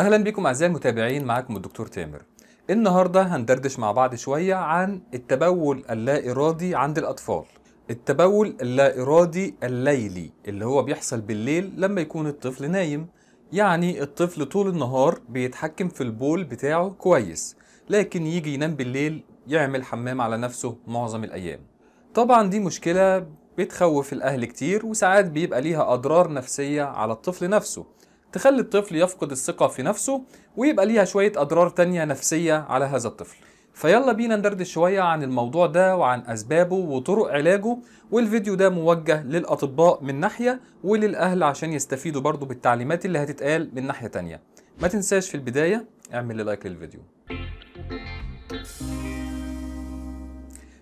اهلا بكم اعزائي المتابعين معاكم الدكتور تامر النهارده هندردش مع بعض شويه عن التبول اللا ارادي عند الاطفال التبول اللا ارادي الليلي اللي هو بيحصل بالليل لما يكون الطفل نايم يعني الطفل طول النهار بيتحكم في البول بتاعه كويس لكن يجي ينام بالليل يعمل حمام على نفسه معظم الايام طبعا دي مشكله بتخوف الاهل كتير وساعات بيبقى ليها اضرار نفسيه على الطفل نفسه تخلي الطفل يفقد الثقة في نفسه ويبقى ليها شوية أضرار تانية نفسية على هذا الطفل فيلا بينا ندردش شوية عن الموضوع ده وعن أسبابه وطرق علاجه والفيديو ده موجه للأطباء من ناحية وللأهل عشان يستفيدوا برضو بالتعليمات اللي هتتقال من ناحية تانية ما تنساش في البداية اعمل لي لايك للفيديو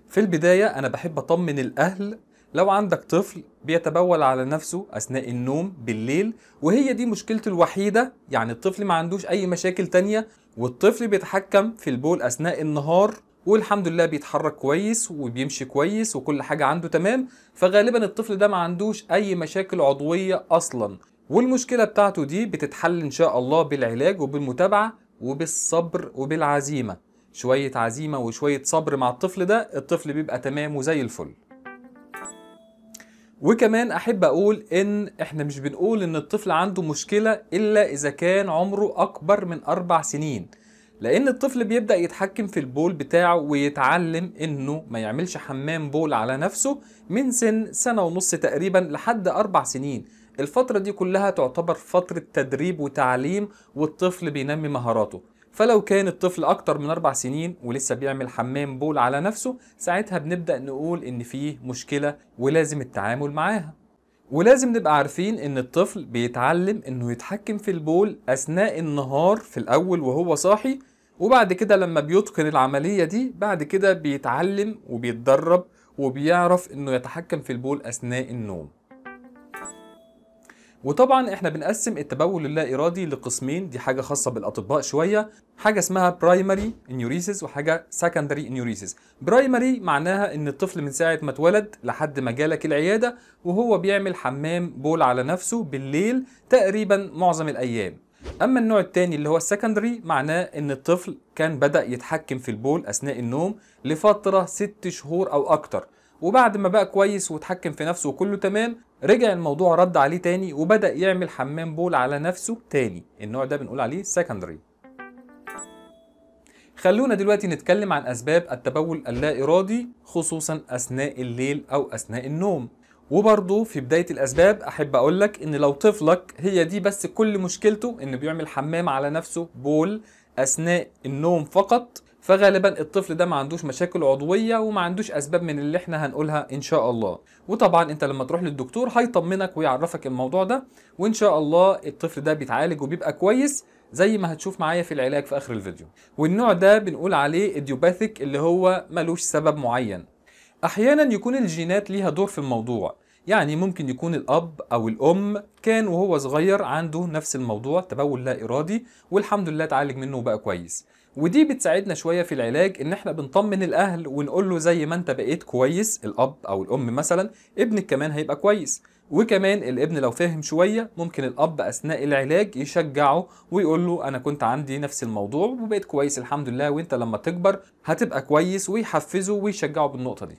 في البداية أنا بحب أطمن الأهل لو عندك طفل بيتبول على نفسه أثناء النوم بالليل وهي دي مشكلته الوحيدة يعني الطفل ما عندوش أي مشاكل تانية والطفل بيتحكم في البول أثناء النهار والحمد لله بيتحرك كويس وبيمشي كويس وكل حاجة عنده تمام فغالبا الطفل ده ما عندوش أي مشاكل عضوية أصلا والمشكلة بتاعته دي بتتحل إن شاء الله بالعلاج وبالمتابعة وبالصبر وبالعزيمة شوية عزيمة وشوية صبر مع الطفل ده الطفل بيبقى تمام وزي الفل وكمان احب اقول ان احنا مش بنقول ان الطفل عنده مشكله الا اذا كان عمره اكبر من اربع سنين لان الطفل بيبدا يتحكم في البول بتاعه ويتعلم انه ما يعملش حمام بول على نفسه من سن سنه ونص تقريبا لحد اربع سنين الفتره دي كلها تعتبر فتره تدريب وتعليم والطفل بينمي مهاراته فلو كان الطفل أكتر من أربع سنين ولسه بيعمل حمام بول على نفسه ساعتها بنبدأ نقول إن فيه مشكلة ولازم التعامل معاها ولازم نبقى عارفين ان الطفل بيتعلم انه يتحكم في البول اثناء النهار في الاول وهو صاحي وبعد كده لما بيتقن العملية دي بعد كده بيتعلم وبيتدرب وبيعرف انه يتحكم في البول اثناء النوم وطبعا احنا بنقسم التبول اللا ارادي لقسمين دي حاجه خاصه بالاطباء شويه حاجه اسمها برايمري انيوريسيس وحاجه سكندري انيوريسيس برايمري معناها ان الطفل من ساعه ما اتولد لحد ما جالك العياده وهو بيعمل حمام بول على نفسه بالليل تقريبا معظم الايام اما النوع الثاني اللي هو السكندري معناه ان الطفل كان بدا يتحكم في البول اثناء النوم لفتره ست شهور او اكتر وبعد ما بقى كويس وتحكم في نفسه وكله تمام رجع الموضوع رد عليه تاني وبدأ يعمل حمام بول على نفسه تاني النوع ده بنقول عليه سكندري خلونا دلوقتي نتكلم عن أسباب التبول اللا إرادي خصوصا أثناء الليل أو أثناء النوم وبرضه في بداية الأسباب أحب أقولك إن لو طفلك هي دي بس كل مشكلته إنه بيعمل حمام على نفسه بول أثناء النوم فقط فغالبا الطفل ده ما عندوش مشاكل عضويه وما عندوش اسباب من اللي احنا هنقولها ان شاء الله وطبعا انت لما تروح للدكتور هيطمنك ويعرفك الموضوع ده وان شاء الله الطفل ده بيتعالج وبيبقى كويس زي ما هتشوف معايا في العلاج في اخر الفيديو والنوع ده بنقول عليه اديوباثيك اللي هو ملوش سبب معين احيانا يكون الجينات ليها دور في الموضوع يعني ممكن يكون الأب أو الأم كان وهو صغير عنده نفس الموضوع تبول لا إرادي والحمد لله اتعالج منه وبقى كويس ودي بتساعدنا شويه في العلاج ان احنا بنطمن الاهل ونقول له زي ما انت بقيت كويس الاب او الام مثلا ابنك كمان هيبقى كويس وكمان الابن لو فاهم شويه ممكن الاب اثناء العلاج يشجعه ويقول له انا كنت عندي نفس الموضوع وبقيت كويس الحمد لله وانت لما تكبر هتبقى كويس ويحفزه ويشجعه بالنقطه دي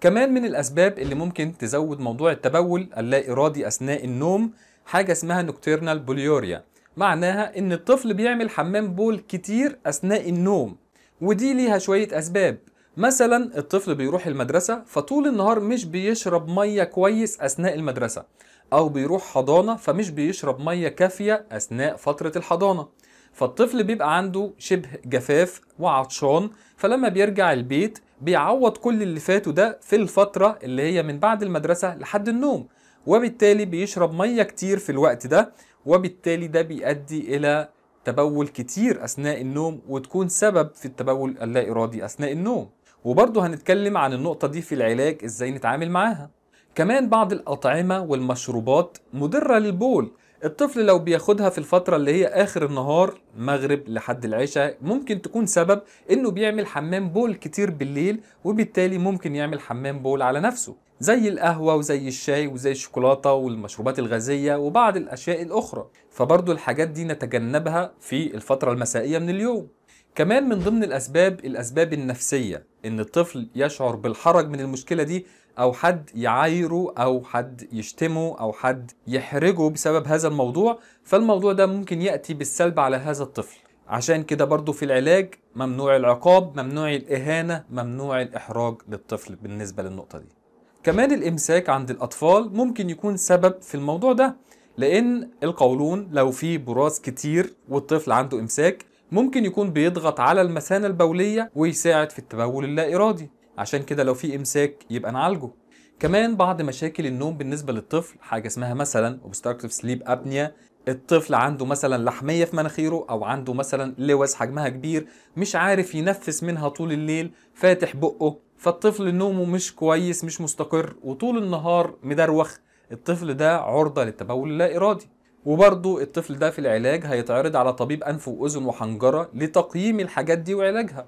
كمان من الاسباب اللي ممكن تزود موضوع التبول اللا ارادي اثناء النوم حاجه اسمها نوكتيرنال بوليوريا معناها ان الطفل بيعمل حمام بول كتير اثناء النوم ودي ليها شوية اسباب مثلا الطفل بيروح المدرسة فطول النهار مش بيشرب مية كويس أثناء المدرسة أو بيروح حضانة فمش بيشرب مية كافية أثناء فترة الحضانة فالطفل بيبقى عنده شبه جفاف وعطشان فلما بيرجع البيت بيعوض كل اللي فاته ده في الفترة اللي هي من بعد المدرسة لحد النوم وبالتالي بيشرب مية كتير في الوقت ده وبالتالي ده بيؤدي إلى تبول كتير أثناء النوم وتكون سبب في التبول اللا إرادي أثناء النوم وبرضه هنتكلم عن النقطة دي في العلاج إزاي نتعامل معاها كمان بعض الأطعمة والمشروبات مضرة للبول الطفل لو بياخدها في الفترة اللي هي آخر النهار مغرب لحد العشاء ممكن تكون سبب إنه بيعمل حمام بول كتير بالليل وبالتالي ممكن يعمل حمام بول على نفسه زي القهوة وزي الشاي وزي الشوكولاتة والمشروبات الغازية وبعض الأشياء الأخرى فبرضو الحاجات دي نتجنبها في الفترة المسائية من اليوم كمان من ضمن الأسباب الأسباب النفسية إن الطفل يشعر بالحرج من المشكلة دي أو حد يعايره أو حد يشتمه أو حد يحرجه بسبب هذا الموضوع فالموضوع ده ممكن يأتي بالسلب على هذا الطفل عشان كده برضو في العلاج ممنوع العقاب ممنوع الإهانة ممنوع الإحراج للطفل بالنسبة للنقطة دي كمان الامساك عند الاطفال ممكن يكون سبب في الموضوع ده لان القولون لو في براز كتير والطفل عنده امساك ممكن يكون بيضغط على المثانه البوليه ويساعد في التبول اللا ارادي عشان كده لو في امساك يبقى نعالجه كمان بعض مشاكل النوم بالنسبه للطفل حاجه اسمها مثلا obstructive sleep apnea الطفل عنده مثلا لحميه في مناخيره او عنده مثلا لوز حجمها كبير مش عارف ينفس منها طول الليل فاتح بقه فالطفل نومه مش كويس مش مستقر وطول النهار مدروخ الطفل ده عرضة للتبول اللا إرادي وبرضه الطفل ده في العلاج هيتعرض على طبيب أنف وأذن وحنجرة لتقييم الحاجات دي وعلاجها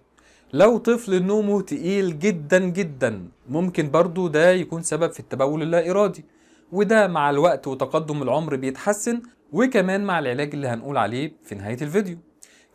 لو طفل نومه تقيل جدا جدا ممكن برضه ده يكون سبب في التبول اللا إرادي وده مع الوقت وتقدم العمر بيتحسن وكمان مع العلاج اللي هنقول عليه في نهاية الفيديو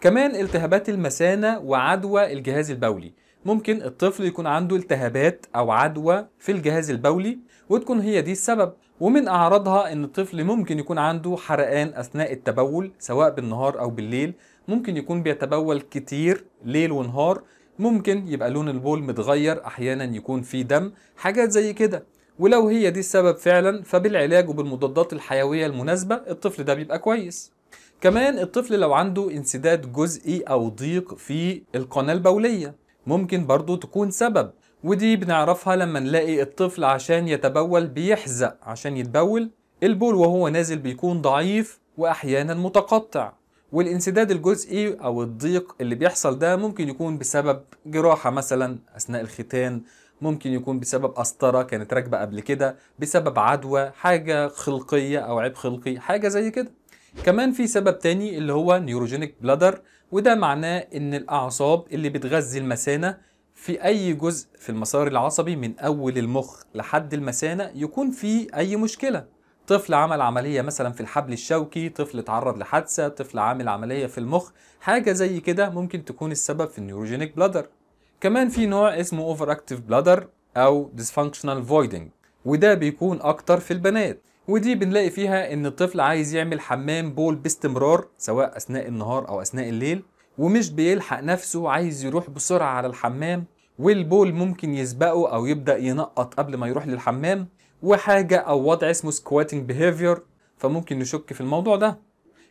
كمان التهابات المثانة وعدوى الجهاز البولي ممكن الطفل يكون عنده التهابات أو عدوى في الجهاز البولي وتكون هي دي السبب ومن أعراضها إن الطفل ممكن يكون عنده حرقان أثناء التبول سواء بالنهار أو بالليل ممكن يكون بيتبول كتير ليل ونهار ممكن يبقى لون البول متغير أحيانا يكون فيه دم حاجات زي كده ولو هي دي السبب فعلا فبالعلاج وبالمضادات الحيوية المناسبة الطفل ده بيبقى كويس كمان الطفل لو عنده انسداد جزئي أو ضيق في القناة البولية ممكن برضو تكون سبب ودي بنعرفها لما نلاقي الطفل عشان يتبول بيحزق عشان يتبول البول وهو نازل بيكون ضعيف واحيانا متقطع والانسداد الجزئي او الضيق اللي بيحصل ده ممكن يكون بسبب جراحه مثلا اثناء الختان ممكن يكون بسبب قسطره كانت راكبه قبل كده بسبب عدوى حاجه خلقيه او عيب خلقي حاجه زي كده كمان في سبب تاني اللي هو نيوروجينيك بلادر وده معناه ان الاعصاب اللي بتغذي المثانه في اي جزء في المسار العصبي من اول المخ لحد المثانه يكون فيه اي مشكله طفل عمل عمليه مثلا في الحبل الشوكي طفل اتعرض لحادثه طفل عامل عمليه في المخ حاجه زي كده ممكن تكون السبب في النيوروجينيك بلادر كمان في نوع اسمه اوفر اكتيف بلادر او ديسفانكشنال فويدنج وده بيكون اكتر في البنات ودي بنلاقي فيها ان الطفل عايز يعمل حمام بول باستمرار سواء اثناء النهار او اثناء الليل ومش بيلحق نفسه عايز يروح بسرعه على الحمام والبول ممكن يسبقه او يبدا ينقط قبل ما يروح للحمام وحاجه او وضع اسمه سكواتنج بيهيفير فممكن نشك في الموضوع ده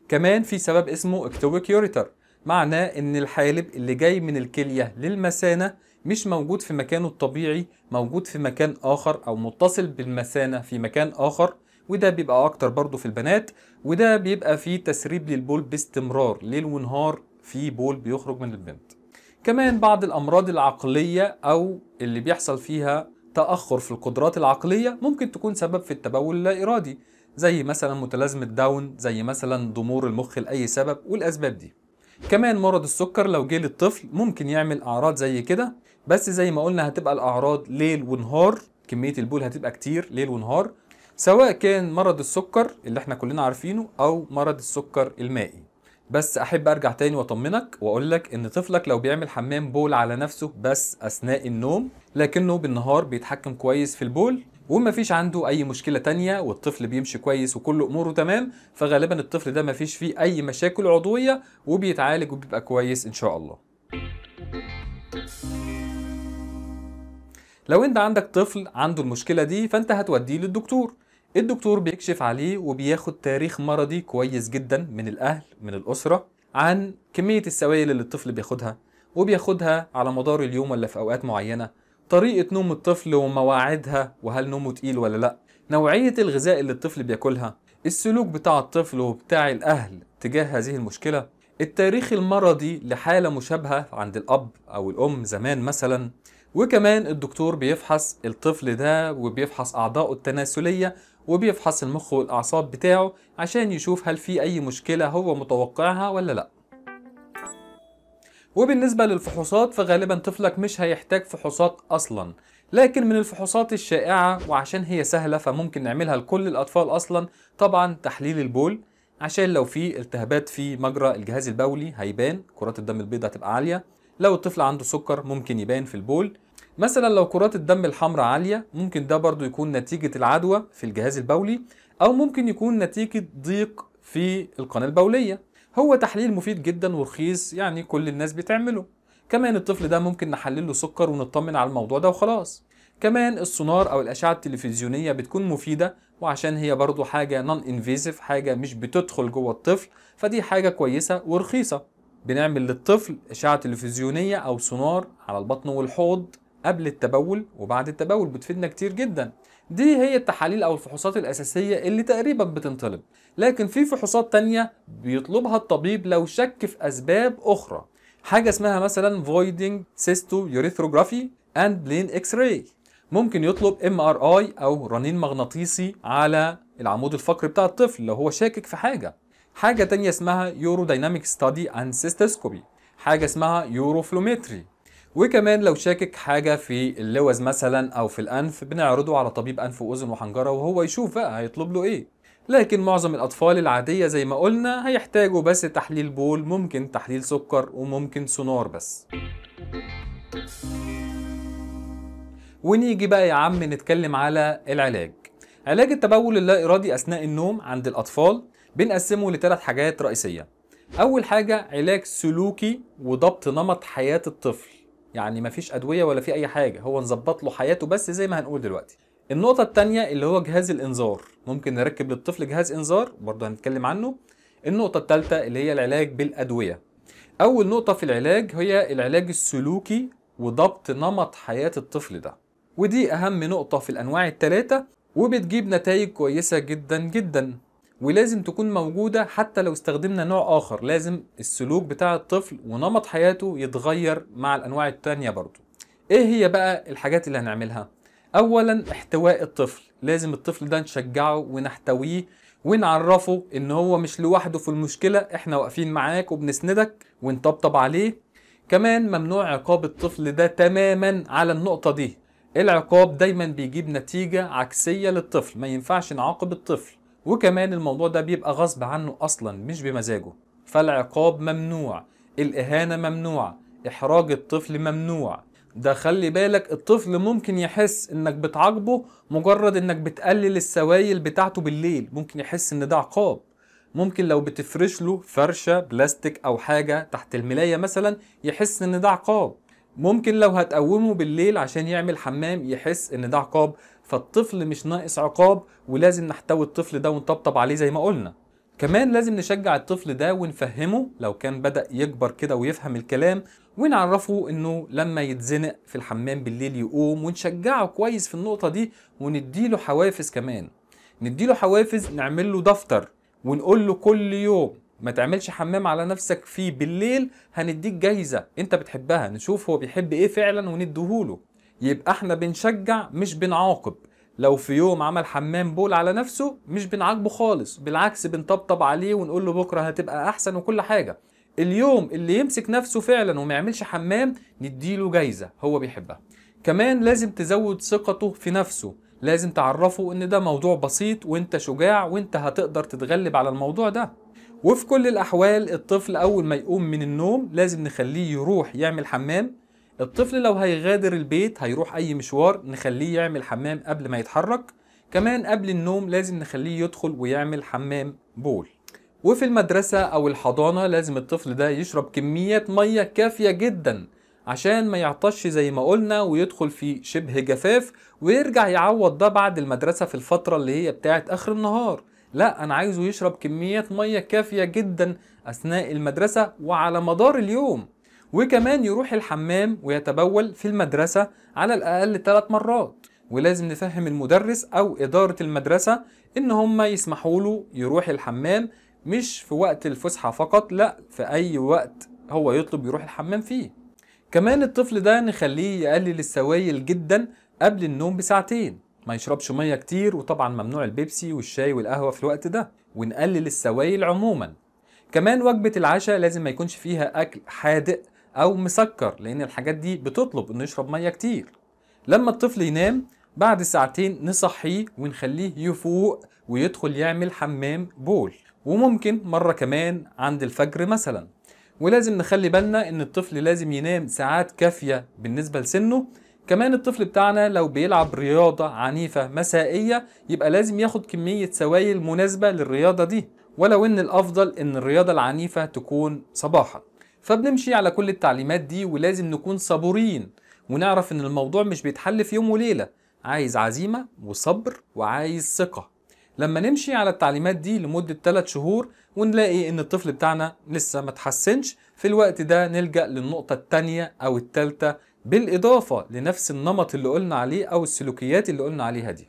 كمان في سبب اسمه اكتوبيك يوريتر معناه ان الحالب اللي جاي من الكليه للمثانه مش موجود في مكانه الطبيعي موجود في مكان اخر او متصل بالمثانه في مكان اخر وده بيبقى اكتر برضو في البنات وده بيبقى فيه تسريب للبول باستمرار ليل ونهار في بول بيخرج من البنت كمان بعض الامراض العقليه او اللي بيحصل فيها تاخر في القدرات العقليه ممكن تكون سبب في التبول اللا ارادي زي مثلا متلازمه داون زي مثلا ضمور المخ لاي سبب والاسباب دي كمان مرض السكر لو جه للطفل ممكن يعمل اعراض زي كده بس زي ما قلنا هتبقى الاعراض ليل ونهار كميه البول هتبقى كتير ليل ونهار سواء كان مرض السكر اللي احنا كلنا عارفينه او مرض السكر المائي بس احب ارجع تاني واطمنك واقول لك ان طفلك لو بيعمل حمام بول على نفسه بس اثناء النوم لكنه بالنهار بيتحكم كويس في البول ومفيش عنده اي مشكله تانية والطفل بيمشي كويس وكل اموره تمام فغالبا الطفل ده مفيش فيه اي مشاكل عضويه وبيتعالج وبيبقى كويس ان شاء الله لو انت عندك طفل عنده المشكله دي فانت هتوديه للدكتور الدكتور بيكشف عليه وبياخد تاريخ مرضي كويس جدا من الأهل من الأسرة عن كمية السوائل اللي الطفل بياخدها وبياخدها على مدار اليوم ولا في أوقات معينة طريقة نوم الطفل ومواعيدها وهل نومه تقيل ولا لأ نوعية الغذاء اللي الطفل بياكلها السلوك بتاع الطفل وبتاع الأهل تجاه هذه المشكلة التاريخ المرضي لحالة مشابهة عند الأب أو الأم زمان مثلا وكمان الدكتور بيفحص الطفل ده وبيفحص أعضائه التناسلية وبيفحص المخ والأعصاب بتاعه عشان يشوف هل في أي مشكلة هو متوقعها ولا لأ وبالنسبة للفحوصات فغالبا طفلك مش هيحتاج فحوصات أصلا لكن من الفحوصات الشائعة وعشان هي سهلة فممكن نعملها لكل الأطفال أصلا طبعا تحليل البول عشان لو في التهابات في مجرى الجهاز البولي هيبان كرات الدم البيضاء تبقى عالية لو الطفل عنده سكر ممكن يبان في البول مثلا لو كرات الدم الحمراء عالية ممكن ده برضو يكون نتيجة العدوى في الجهاز البولي أو ممكن يكون نتيجة ضيق في القناة البولية هو تحليل مفيد جدا ورخيص يعني كل الناس بتعمله كمان الطفل ده ممكن نحلل له سكر ونطمن على الموضوع ده وخلاص كمان السونار او الاشعه التلفزيونيه بتكون مفيده وعشان هي برضو حاجه نون انفيزيف حاجه مش بتدخل جوه الطفل فدي حاجه كويسه ورخيصه بنعمل للطفل اشعه تلفزيونيه او سونار على البطن والحوض قبل التبول وبعد التبول بتفيدنا كتير جدا دي هي التحاليل او الفحوصات الاساسيه اللي تقريبا بتنطلب لكن في فحوصات تانية بيطلبها الطبيب لو شك في اسباب اخرى حاجه اسمها مثلا فويدنج سيستو urethrography اند بلين اكس راي ممكن يطلب ام ار اي او رنين مغناطيسي على العمود الفقري بتاع الطفل لو هو شاكك في حاجه حاجه تانية اسمها يورو study ستادي اند سيستوسكوبي حاجه اسمها يوروفلومتري وكمان لو شاكك حاجه في اللوز مثلا او في الانف بنعرضه على طبيب انف واذن وحنجره وهو يشوف بقى هيطلب له ايه لكن معظم الاطفال العاديه زي ما قلنا هيحتاجوا بس تحليل بول ممكن تحليل سكر وممكن سونار بس ونيجي بقى يا عم نتكلم على العلاج علاج التبول اللا ارادي اثناء النوم عند الاطفال بنقسمه لثلاث حاجات رئيسيه اول حاجه علاج سلوكي وضبط نمط حياه الطفل يعني مفيش ادويه ولا في اي حاجه هو نظبط له حياته بس زي ما هنقول دلوقتي النقطه الثانيه اللي هو جهاز الانذار ممكن نركب للطفل جهاز انذار برضه هنتكلم عنه النقطه الثالثه اللي هي العلاج بالادويه اول نقطه في العلاج هي العلاج السلوكي وضبط نمط حياه الطفل ده ودي اهم نقطه في الانواع الثلاثه وبتجيب نتائج كويسه جدا جدا ولازم تكون موجودة حتى لو استخدمنا نوع آخر لازم السلوك بتاع الطفل ونمط حياته يتغير مع الأنواع التانية برضو إيه هي بقى الحاجات اللي هنعملها؟ أولا احتواء الطفل لازم الطفل ده نشجعه ونحتويه ونعرفه ان هو مش لوحده في المشكلة احنا واقفين معاك وبنسندك ونطبطب عليه كمان ممنوع عقاب الطفل ده تماما على النقطة دي العقاب دايما بيجيب نتيجة عكسية للطفل ما ينفعش نعاقب الطفل وكمان الموضوع ده بيبقى غصب عنه اصلا مش بمزاجه فالعقاب ممنوع الاهانه ممنوعه احراج الطفل ممنوع ده خلي بالك الطفل ممكن يحس انك بتعاقبه مجرد انك بتقلل السوائل بتاعته بالليل ممكن يحس ان ده عقاب ممكن لو بتفرش له فرشه بلاستيك او حاجه تحت الملايه مثلا يحس ان ده عقاب ممكن لو هتقومه بالليل عشان يعمل حمام يحس ان ده عقاب فالطفل مش ناقص عقاب ولازم نحتوي الطفل ده ونطبطب عليه زي ما قلنا كمان لازم نشجع الطفل ده ونفهمه لو كان بدأ يكبر كده ويفهم الكلام ونعرفه انه لما يتزنق في الحمام بالليل يقوم ونشجعه كويس في النقطة دي ونديله حوافز كمان نديله حوافز نعمل له دفتر ونقول له كل يوم ما تعملش حمام على نفسك فيه بالليل هنديك جايزة انت بتحبها نشوف هو بيحب ايه فعلا وندهوله يبقى احنا بنشجع مش بنعاقب لو في يوم عمل حمام بول على نفسه مش بنعاقبه خالص بالعكس بنطبطب عليه ونقول له بكره هتبقى احسن وكل حاجه اليوم اللي يمسك نفسه فعلا وما يعملش حمام نديله جايزه هو بيحبها كمان لازم تزود ثقته في نفسه لازم تعرفه ان ده موضوع بسيط وانت شجاع وانت هتقدر تتغلب على الموضوع ده وفي كل الاحوال الطفل اول ما يقوم من النوم لازم نخليه يروح يعمل حمام الطفل لو هيغادر البيت هيروح أي مشوار نخليه يعمل حمام قبل ما يتحرك كمان قبل النوم لازم نخليه يدخل ويعمل حمام بول وفي المدرسة أو الحضانة لازم الطفل ده يشرب كميات مية كافية جدا عشان ما يعطش زي ما قلنا ويدخل في شبه جفاف ويرجع يعوض ده بعد المدرسة في الفترة اللي هي بتاعت آخر النهار لا أنا عايزه يشرب كميات مية كافية جدا أثناء المدرسة وعلى مدار اليوم وكمان يروح الحمام ويتبول في المدرسة على الأقل ثلاث مرات ولازم نفهم المدرس أو إدارة المدرسة إن هما يسمحوا له يروح الحمام مش في وقت الفسحة فقط لا في أي وقت هو يطلب يروح الحمام فيه كمان الطفل ده نخليه يقلل السوائل جدا قبل النوم بساعتين ما يشربش ميه كتير وطبعا ممنوع البيبسي والشاي والقهوه في الوقت ده ونقلل السوائل عموما كمان وجبه العشاء لازم ما يكونش فيها اكل حادق او مسكر لان الحاجات دي بتطلب انه يشرب ميه كتير لما الطفل ينام بعد ساعتين نصحيه ونخليه يفوق ويدخل يعمل حمام بول وممكن مرة كمان عند الفجر مثلا ولازم نخلي بالنا ان الطفل لازم ينام ساعات كافية بالنسبة لسنه كمان الطفل بتاعنا لو بيلعب رياضة عنيفة مسائية يبقى لازم ياخد كمية سوائل مناسبة للرياضة دي ولو ان الافضل ان الرياضة العنيفة تكون صباحا فبنمشي على كل التعليمات دي ولازم نكون صبورين ونعرف ان الموضوع مش بيتحل في يوم وليله عايز عزيمه وصبر وعايز ثقه لما نمشي على التعليمات دي لمده 3 شهور ونلاقي ان الطفل بتاعنا لسه ما اتحسنش في الوقت ده نلجا للنقطه الثانيه او الثالثه بالاضافه لنفس النمط اللي قلنا عليه او السلوكيات اللي قلنا عليها دي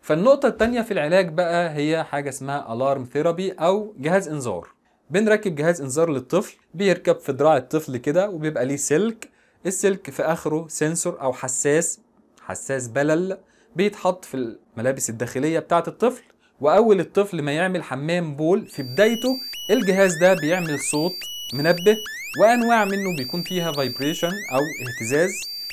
فالنقطة التانية في العلاج بقى هي حاجة اسمها ألارم ثيرابي أو جهاز إنذار بنركب جهاز انذار للطفل بيركب في دراع الطفل كده وبيبقى ليه سلك السلك في اخره سنسور او حساس حساس بلل بيتحط في الملابس الداخليه بتاعه الطفل واول الطفل ما يعمل حمام بول في بدايته الجهاز ده بيعمل صوت منبه وانواع منه بيكون فيها فايبريشن او اهتزاز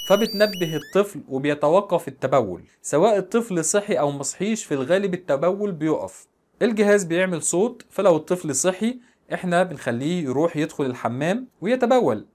فبتنبه الطفل وبيتوقف التبول سواء الطفل صحي او مصحيش في الغالب التبول بيقف الجهاز بيعمل صوت فلو الطفل صحي احنا بنخليه يروح يدخل الحمام ويتبول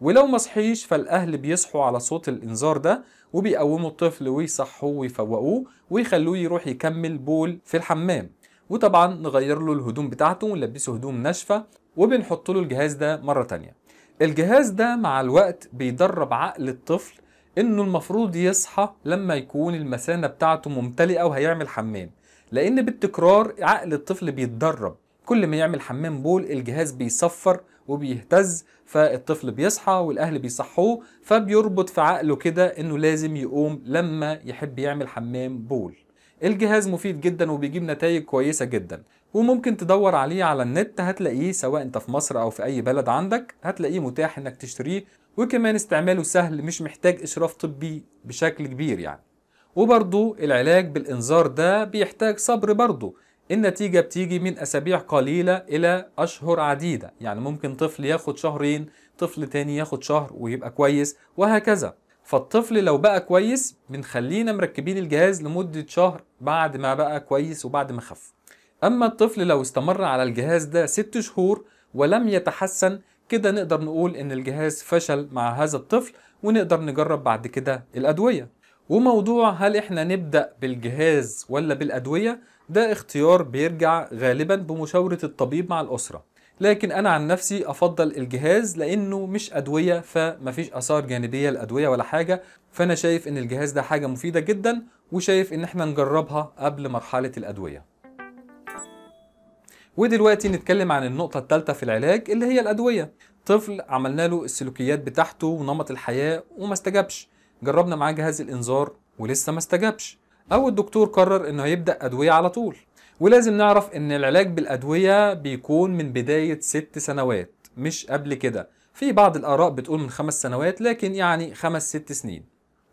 ولو مصحيش فالاهل بيصحوا على صوت الانذار ده وبيقوموا الطفل ويصحوه ويفوقوه ويخلوه يروح يكمل بول في الحمام وطبعا نغير له الهدوم بتاعته ونلبسه هدوم ناشفه وبنحط له الجهاز ده مره تانية الجهاز ده مع الوقت بيدرب عقل الطفل انه المفروض يصحى لما يكون المثانه بتاعته ممتلئه وهيعمل حمام لان بالتكرار عقل الطفل بيتدرب كل ما يعمل حمام بول الجهاز بيصفر وبيهتز فالطفل بيصحى والاهل بيصحوه فبيربط في عقله كده انه لازم يقوم لما يحب يعمل حمام بول الجهاز مفيد جدا وبيجيب نتائج كويسه جدا وممكن تدور عليه على النت هتلاقيه سواء انت في مصر او في اي بلد عندك هتلاقيه متاح انك تشتريه وكمان استعماله سهل مش محتاج اشراف طبي بشكل كبير يعني وبرضو العلاج بالانذار ده بيحتاج صبر برضو النتيجة بتيجي من أسابيع قليلة إلى أشهر عديدة يعني ممكن طفل ياخد شهرين طفل تاني ياخد شهر ويبقى كويس وهكذا فالطفل لو بقى كويس بنخلينا مركبين الجهاز لمدة شهر بعد ما بقى كويس وبعد ما خف أما الطفل لو استمر على الجهاز ده ست شهور ولم يتحسن كده نقدر نقول إن الجهاز فشل مع هذا الطفل ونقدر نجرب بعد كده الأدوية وموضوع هل إحنا نبدأ بالجهاز ولا بالأدوية ده اختيار بيرجع غالبا بمشاورة الطبيب مع الأسرة لكن أنا عن نفسي أفضل الجهاز لأنه مش أدوية فمفيش آثار جانبية لأدوية ولا حاجة فأنا شايف إن الجهاز ده حاجة مفيدة جدا وشايف إن إحنا نجربها قبل مرحلة الأدوية ودلوقتي نتكلم عن النقطة الثالثة في العلاج اللي هي الأدوية طفل عملنا له السلوكيات بتاعته ونمط الحياة وما استجابش جربنا معاه جهاز الإنذار ولسه ما استجابش او الدكتور قرر انه هيبدا ادويه على طول ولازم نعرف ان العلاج بالادويه بيكون من بدايه ست سنوات مش قبل كده في بعض الاراء بتقول من خمس سنوات لكن يعني خمس ست سنين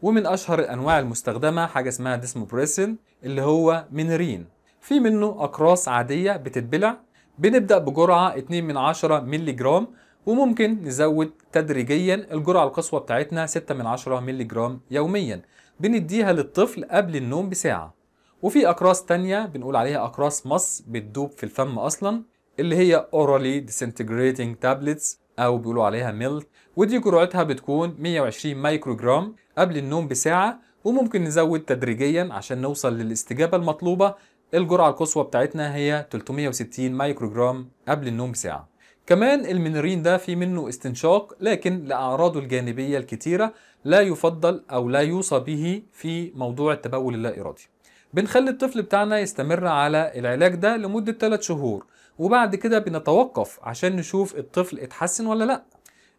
ومن اشهر الانواع المستخدمه حاجه اسمها ديسموبريسين اللي هو منرين في منه اقراص عاديه بتتبلع بنبدا بجرعه 2 من 10 مللي جرام وممكن نزود تدريجيا الجرعه القصوى بتاعتنا 6 من 10 مللي جرام يوميا بنديها للطفل قبل النوم بساعة وفي أقراص تانية بنقول عليها أقراص مص بتدوب في الفم أصلا اللي هي Orally Disintegrating Tablets أو بيقولوا عليها ميلت ودي جرعتها بتكون 120 مايكروجرام قبل النوم بساعة وممكن نزود تدريجيا عشان نوصل للاستجابة المطلوبة الجرعة القصوى بتاعتنا هي 360 مايكروجرام قبل النوم بساعة كمان المنرين ده في منه استنشاق لكن لأعراضه الجانبية الكتيرة لا يفضل أو لا يوصى به في موضوع التبول اللا إرادي بنخلي الطفل بتاعنا يستمر على العلاج ده لمدة 3 شهور وبعد كده بنتوقف عشان نشوف الطفل اتحسن ولا لأ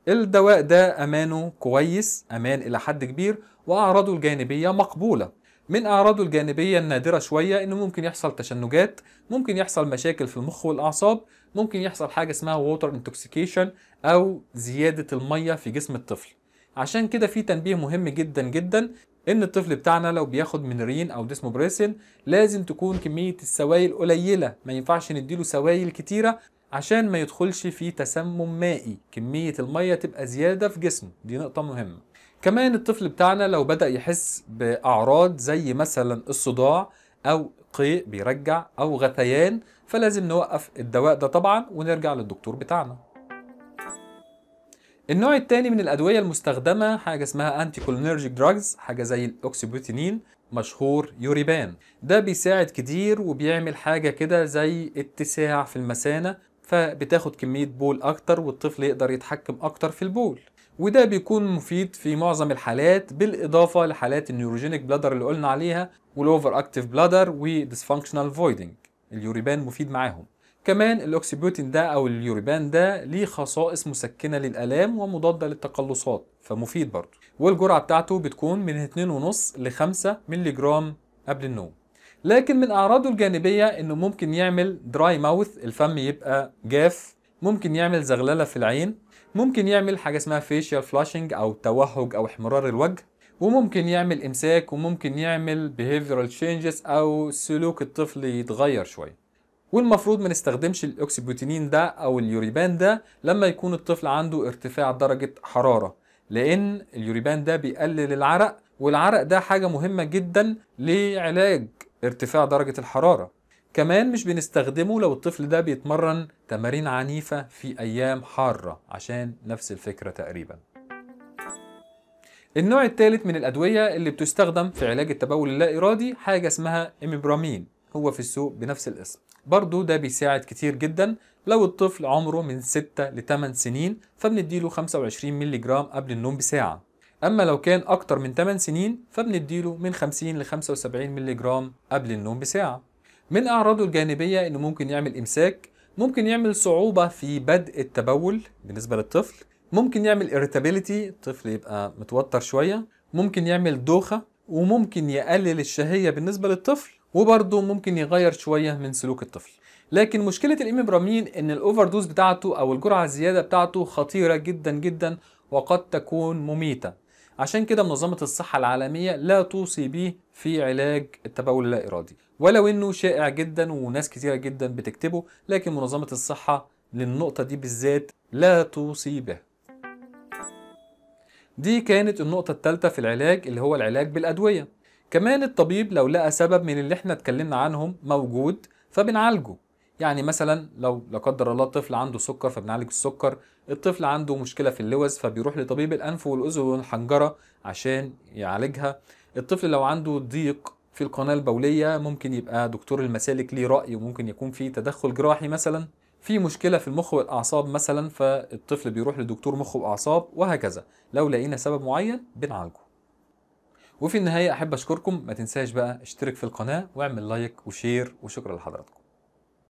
الدواء ده أمانه كويس أمان إلى حد كبير وأعراضه الجانبية مقبولة من أعراضه الجانبية النادرة شوية إنه ممكن يحصل تشنجات ممكن يحصل مشاكل في المخ والأعصاب ممكن يحصل حاجة اسمها ووتر انتوكسيكيشن أو زيادة المية في جسم الطفل عشان كده في تنبيه مهم جدا جدا ان الطفل بتاعنا لو بياخد منرين او ديسموبريسين لازم تكون كميه السوائل قليله ما ينفعش نديله سوائل كتيره عشان ما يدخلش في تسمم مائي كميه الميه تبقى زياده في جسمه دي نقطه مهمه كمان الطفل بتاعنا لو بدأ يحس بأعراض زي مثلا الصداع أو قيء بيرجع أو غثيان فلازم نوقف الدواء ده طبعا ونرجع للدكتور بتاعنا النوع الثاني من الأدوية المستخدمة حاجة اسمها أنتي كولينرجيك دراجز حاجة زي الأوكسيبوتينين مشهور يوريبان ده بيساعد كتير وبيعمل حاجة كده زي اتساع في المثانة فبتاخد كمية بول أكتر والطفل يقدر يتحكم أكتر في البول وده بيكون مفيد في معظم الحالات بالاضافه لحالات النيوروجينيك بلادر اللي قلنا عليها والاوفر اكتيف بلادر وديسفانكشنال فويدنج اليوريبان مفيد معاهم كمان الأوكسيبوتين ده او اليوريبان ده ليه خصائص مسكنه للالام ومضاده للتقلصات فمفيد برضه والجرعه بتاعته بتكون من 2.5 ل 5 مللي جرام قبل النوم لكن من اعراضه الجانبيه انه ممكن يعمل دراي ماوث الفم يبقى جاف ممكن يعمل زغلله في العين ممكن يعمل حاجه اسمها فيشيال فلاشنج او توهج او احمرار الوجه وممكن يعمل امساك وممكن يعمل بيهيفيرال تشينجز او سلوك الطفل يتغير شويه والمفروض ما نستخدمش الاوكسيبوتينين ده او اليوريبان ده لما يكون الطفل عنده ارتفاع درجه حراره لان اليوريبان ده بيقلل العرق والعرق ده حاجه مهمه جدا لعلاج ارتفاع درجه الحراره كمان مش بنستخدمه لو الطفل ده بيتمرن تمارين عنيفة في أيام حارة عشان نفس الفكرة تقريبا النوع الثالث من الأدوية اللي بتستخدم في علاج التبول اللا إرادي حاجة اسمها إميبرامين هو في السوق بنفس الاسم برضو ده بيساعد كتير جدا لو الطفل عمره من 6 ل 8 سنين فبنديله 25 مللي جرام قبل النوم بساعة أما لو كان أكتر من 8 سنين فبنديله من 50 ل 75 مللي جرام قبل النوم بساعة من أعراضه الجانبية إنه ممكن يعمل إمساك ممكن يعمل صعوبة في بدء التبول بالنسبة للطفل ممكن يعمل irritability الطفل يبقى متوتر شوية ممكن يعمل دوخة وممكن يقلل الشهية بالنسبة للطفل وبرضه ممكن يغير شوية من سلوك الطفل لكن مشكلة الإميبرامين إن الأوفر دوز بتاعته أو الجرعة الزيادة بتاعته خطيرة جدا جدا وقد تكون مميتة عشان كده منظمة الصحة العالمية لا توصي به في علاج التبول اللا إرادي ولو انه شائع جدا وناس كثيرة جدا بتكتبه لكن منظمه الصحه للنقطه دي بالذات لا توصي به دي كانت النقطه الثالثه في العلاج اللي هو العلاج بالادويه كمان الطبيب لو لقى سبب من اللي احنا اتكلمنا عنهم موجود فبنعالجه يعني مثلا لو لا قدر الله طفل عنده سكر فبنعالج السكر الطفل عنده مشكله في اللوز فبيروح لطبيب الانف والاذن والحنجره عشان يعالجها الطفل لو عنده ضيق في القناة البولية ممكن يبقى دكتور المسالك ليه رأي وممكن يكون في تدخل جراحي مثلا في مشكلة في المخ والأعصاب مثلا فالطفل بيروح لدكتور مخ وأعصاب وهكذا لو لقينا سبب معين بنعالجه وفي النهاية أحب أشكركم ما تنساش بقى اشترك في القناة واعمل لايك وشير وشكرا لحضراتكم